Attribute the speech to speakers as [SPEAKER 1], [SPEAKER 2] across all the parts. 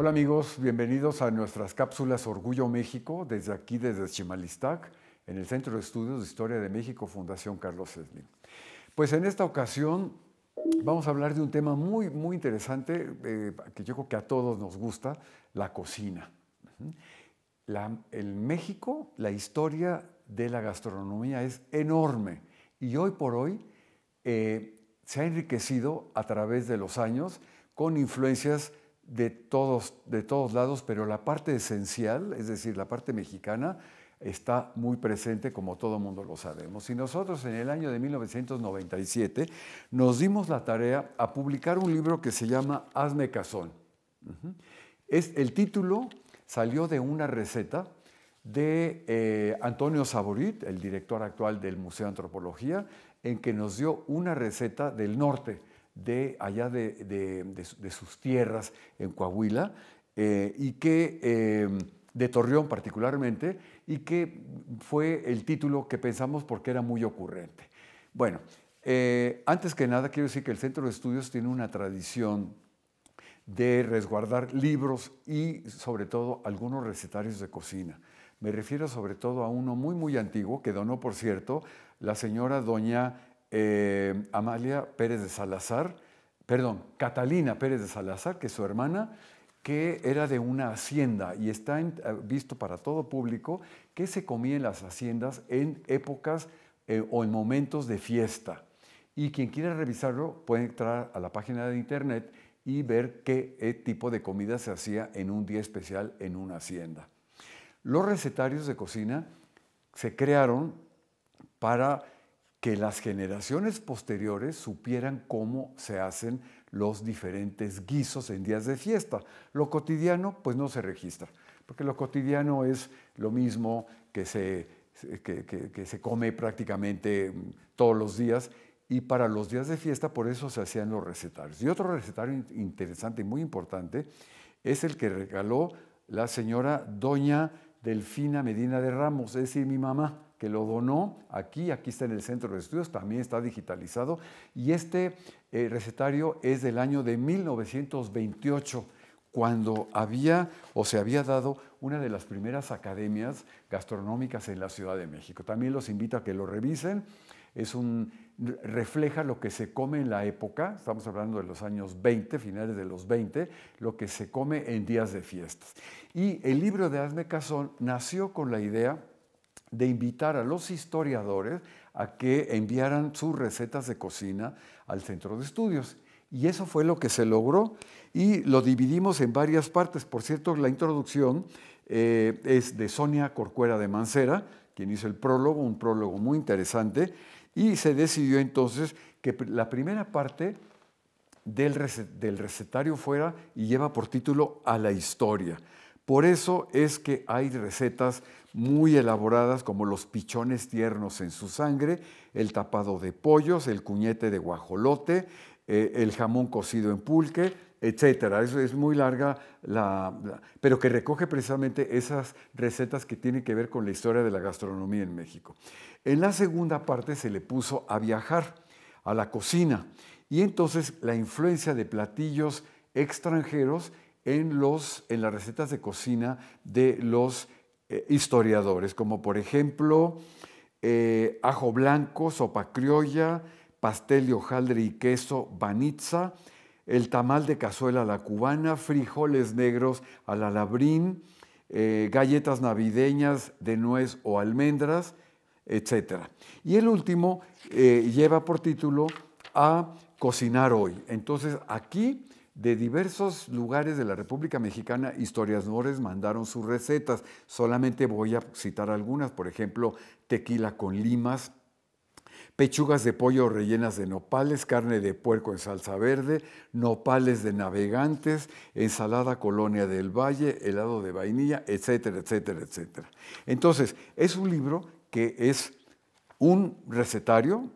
[SPEAKER 1] Hola amigos, bienvenidos a nuestras cápsulas Orgullo México, desde aquí, desde Chimalistac, en el Centro de Estudios de Historia de México, Fundación Carlos Slim. Pues en esta ocasión vamos a hablar de un tema muy, muy interesante, eh, que yo creo que a todos nos gusta, la cocina. en México, la historia de la gastronomía es enorme y hoy por hoy eh, se ha enriquecido a través de los años con influencias de todos, de todos lados, pero la parte esencial, es decir, la parte mexicana, está muy presente como todo mundo lo sabemos. Y nosotros en el año de 1997 nos dimos la tarea a publicar un libro que se llama Hazme Cazón. Es, el título salió de una receta de eh, Antonio Saborit, el director actual del Museo de Antropología, en que nos dio una receta del norte de allá de, sus tierras en Coahuila eh, y que, em, de Torreón particularmente, y que fue el título que pensamos porque era muy ocurrente. Bueno, eh, antes que nada quiero decir que el Centro de Estudios tiene una tradición de resguardar libros y sobre todo algunos recetarios de cocina. Me refiero sobre todo a uno muy muy antiguo que donó, por cierto, la señora doña eh, Amalia Pérez de Salazar, perdón, Catalina Pérez de Salazar, que es su hermana, que era de una hacienda y está eh, visto para todo público que se comía en las haciendas en épocas eh, o en momentos de fiesta. Y quien quiera revisarlo puede entrar a la página de internet y ver qué tipo de comida se hacía en un día especial en una hacienda. Los recetarios de cocina se crearon para que las generaciones posteriores supieran cómo se hacen los diferentes guisos en días de fiesta. Lo cotidiano pues no se registra, porque lo cotidiano es lo mismo que se, que, se come prácticamente mm, todos los días y para los días de fiesta por eso se hacían los recetarios. Y otro recetario interesante y muy importante es el que regaló la señora doña Delfina Medina de Ramos, es decir, mi mamá que lo donó aquí, aquí está en el centro de estudios, también está digitalizado y este eh, recetario es del año de 1928 cuando había o se había dado una de las primeras academias gastronómicas en la Ciudad de México. También los invito a que lo revisen. Es un, refleja lo que se come en la época, estamos hablando de los años 20, finales de los 20, lo que se come en días de fiestas. Y el libro de Hazme Cazón nació con la idea de invitar a los historiadores a que enviaran sus recetas de cocina al centro de estudios. Y eso fue lo que se logró y lo dividimos en varias partes. Por cierto, la introducción eh, es de Sonia Corcuera de Mancera, quien hizo el prólogo, un prólogo muy interesante, y se decidió entonces que la primera parte del, recetario fuera y lleva por título A la historia. Por eso es que hay recetas muy elaboradas como los pichones tiernos en su sangre, el tapado de pollos, el cuñete de guajolote, eh, el jamón cocido en pulque, etc. Es, es muy larga, pero que recoge precisamente esas recetas que tienen que ver con la historia de la gastronomía en México. En la segunda parte se le puso a viajar a la cocina y entonces la influencia de platillos extranjeros en, los, en las recetas de cocina de los eh, historiadores, como por ejemplo eh, ajo blanco, sopa criolla, pastel de hojaldre y queso, banitza, el tamal de cazuela a la cubana, frijoles negros a la labrín, eh, galletas navideñas de nuez o almendras, etc. Y el último lleva por título a cocinar hoy. Entonces aquí de diversos lugares de la República Mexicana, Historias historiadores mandaron sus recetas. Solamente voy a citar algunas, por ejemplo, tequila con limas, pechugas de pollo rellenas de nopales, carne de puerco en salsa verde, nopales de navegantes, ensalada colonia del valle, helado de vainilla, etcétera, etcétera, etcétera. Entonces, es un libro que es un recetario.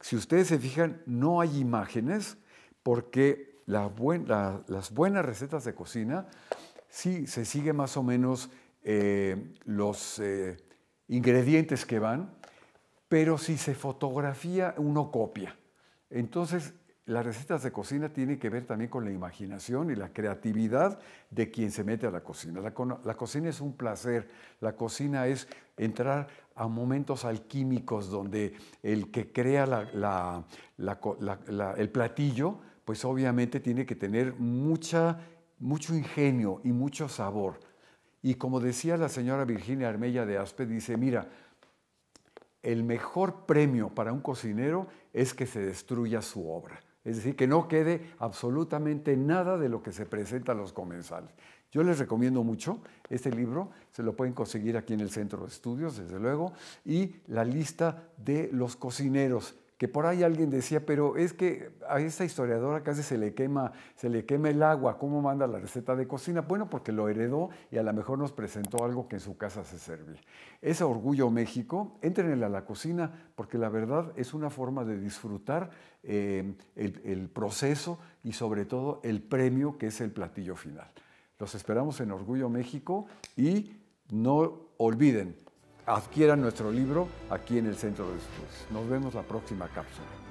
[SPEAKER 1] Si ustedes se fijan, no hay imágenes porque las buenas recetas de cocina, sí se sigue más o menos eh, los eh, ingredientes que van, pero si se fotografía, uno copia. Entonces, las recetas de cocina tienen que ver también con la imaginación y la creatividad de quien se mete a la cocina. La, cocina es un placer, la cocina es entrar a momentos alquímicos donde el que crea el platillo pues obviamente tiene que tener mucha, mucho ingenio y mucho sabor. Y como decía la señora Virginia Armella de Aspe, dice, mira, el mejor premio para un cocinero es que se destruya su obra. Es decir, que no quede absolutamente nada de lo que se presenta a los comensales. Yo les recomiendo mucho este libro, se lo pueden conseguir aquí en el Centro de Estudios, desde luego, y la lista de los cocineros que por ahí alguien decía, pero es que a esa historiadora casi se le quema, se le quema el agua, ¿cómo manda la receta de cocina? Bueno, porque lo heredó y a lo mejor nos presentó algo que en su casa se servía. Ese orgullo México, entren a la cocina, porque la verdad es una forma de disfrutar eh, el proceso y sobre todo el premio que es el platillo final. Los esperamos en Orgullo México y no olviden, adquieran nuestro libro aquí en el Centro de Estudios. Nos vemos la próxima cápsula.